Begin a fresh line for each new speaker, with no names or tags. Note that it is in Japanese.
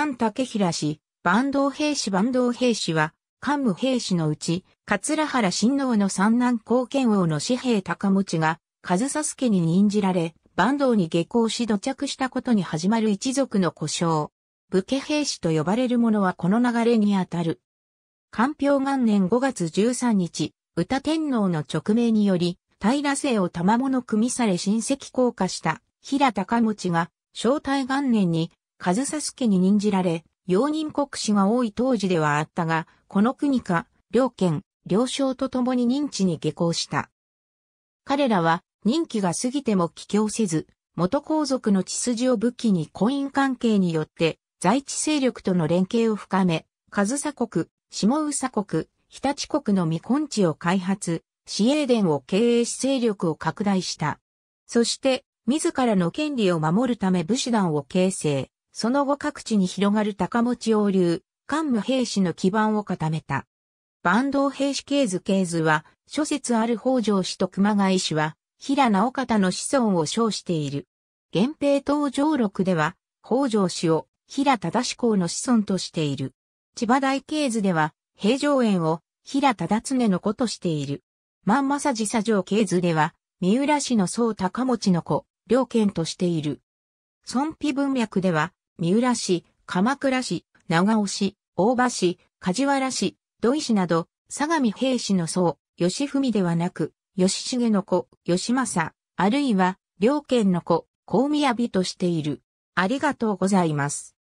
関竹平氏、坂東平氏坂東平氏は、関武平氏のうち、桂原親王の三男貢献王の紙幣高持が、和佐助に任じられ、坂東に下校し土着したことに始まる一族の故障。武家兵士と呼ばれる者はこの流れにあたる。官票元年5月13日、歌天皇の勅命により、平姓を賜物組みされ親戚降下した平高持が、正体元年に上ス家に任じられ、容認国士が多い当時ではあったが、この国か、両県、両省と共に認知に下校した。彼らは、任期が過ぎても帰郷せず、元皇族の血筋を武器に婚姻関係によって、在地勢力との連携を深め、上サ国、下宇佐国、日立国の未婚地を開発、市営殿を経営し勢力を拡大した。そして、自らの権利を守るため武士団を形成。その後各地に広がる高持王流、官武平氏の基盤を固めた。坂東平氏系図系図は、諸説ある北条氏と熊谷氏は、平直方の子孫を称している。源平東上録では、北条氏を平忠志公の子孫としている。千葉大系図では、平城園を平忠常の子としている。万正寺佐城系図では、三浦氏の宗高持の子、両県としている。孫妃文脈では、三浦市、鎌倉市、長尾市、大場市、梶原市、土井市など、相模平氏の僧、吉文ではなく、吉重の子、吉政、あるいは、両県の子、小宮美としている。ありがとうございます。